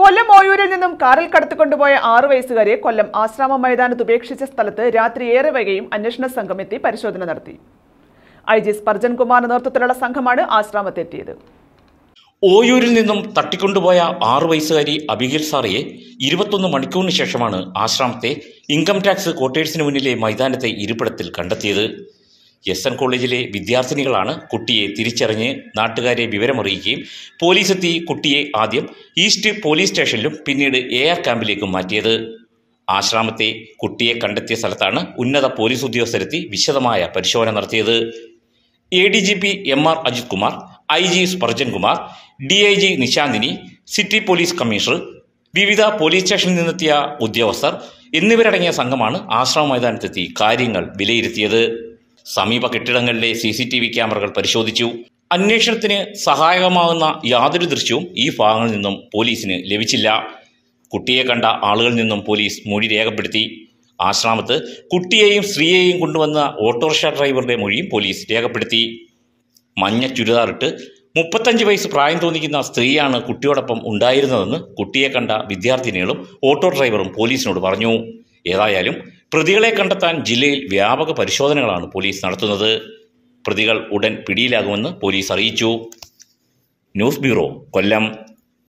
കൊല്ലം ഓയൂരിൽ നിന്നും കാറിൽ കടത്തിക്കൊണ്ടുപോയ ആറു വയസ്സുകാരെ കൊല്ലം ആശ്രാമ മൈതാനത്ത് ഉപേക്ഷിച്ച സ്ഥലത്ത് രാത്രി ഏറെ വൈകിയും അന്വേഷണ സംഘം എത്തി പരിശോധന നടത്തി ഐ ജി സ്പർജൻ കുമാറിന്റെ നേതൃത്വത്തിലുള്ള സംഘമാണ് ആശ്രാമത്തെത്തിയത് ഓയൂരിൽ നിന്നും തട്ടിക്കൊണ്ടുപോയ ആറു വയസ്സുകാരി അബിഗിൽ സാറിയെ ഇരുപത്തൊന്ന് മണിക്കൂറിന് ശേഷമാണ് ആശ്രാമത്തെ ഇൻകം ടാക്സ് കോട്ടേഴ്സിന് മുന്നിലെ മൈതാനത്തെ ഇരിപ്പിടത്തിൽ കണ്ടെത്തിയത് എസ് എൻ കോളേജിലെ വിദ്യാർത്ഥിനികളാണ് കുട്ടിയെ തിരിച്ചറിഞ്ഞ് നാട്ടുകാരെ വിവരമറിയിക്കുകയും പോലീസെത്തി കുട്ടിയെ ആദ്യം ഈസ്റ്റ് പോലീസ് സ്റ്റേഷനിലും പിന്നീട് എ ആർ ക്യാമ്പിലേക്കും മാറ്റിയത് ആശ്രാമത്തെ കുട്ടിയെ കണ്ടെത്തിയ സ്ഥലത്താണ് ഉന്നത പോലീസ് ഉദ്യോഗസ്ഥരെത്തി വിശദമായ പരിശോധന നടത്തിയത് A D G P M R Ajith Kumar I G Sparjan Kumar D I G Nishanthini city police commissioner വിവിധ പോലീസ് സ്റ്റേഷനിൽ നിന്നെത്തിയ ഉദ്യോഗസ്ഥർ എന്നിവരടങ്ങിയ സംഘമാണ് ആശ്രമ മൈതാനത്തെത്തി കാര്യങ്ങൾ വിലയിരുത്തിയത് സമീപ കെട്ടിടങ്ങളിലെ സി സി ടി വി ക്യാമറകൾ പരിശോധിച്ചു അന്വേഷണത്തിന് സഹായകമാകുന്ന യാതൊരു ദൃശ്യവും ഈ ഭാഗങ്ങളിൽ നിന്നും പോലീസിന് ലഭിച്ചില്ല കുട്ടിയെ കണ്ട ആളുകളിൽ നിന്നും പോലീസ് മൊഴി രേഖപ്പെടുത്തി ആശ്രമത്ത് കുട്ടിയെയും സ്ത്രീയെയും കൊണ്ടുവന്ന ഓട്ടോറിക്ഷ ഡ്രൈവറുടെ മൊഴിയും പോലീസ് രേഖപ്പെടുത്തി മഞ്ഞ ചുരിദാറിട്ട് മുപ്പത്തഞ്ച് വയസ്സ് പ്രായം തോന്നിക്കുന്ന സ്ത്രീയാണ് കുട്ടിയോടൊപ്പം ഉണ്ടായിരുന്നതെന്ന് കുട്ടിയെ കണ്ട വിദ്യാർത്ഥിനികളും ഓട്ടോ ഡ്രൈവറും പോലീസിനോട് പറഞ്ഞു ഏതായാലും പ്രതികളെ കണ്ടെത്താൻ ജില്ലയിൽ വ്യാപക പരിശോധനകളാണ് പോലീസ് നടത്തുന്നത് പ്രതികൾ ഉടൻ പിടിയിലാകുമെന്ന് പോലീസ് അറിയിച്ചു ന്യൂസ് ബ്യൂറോ കൊല്ലം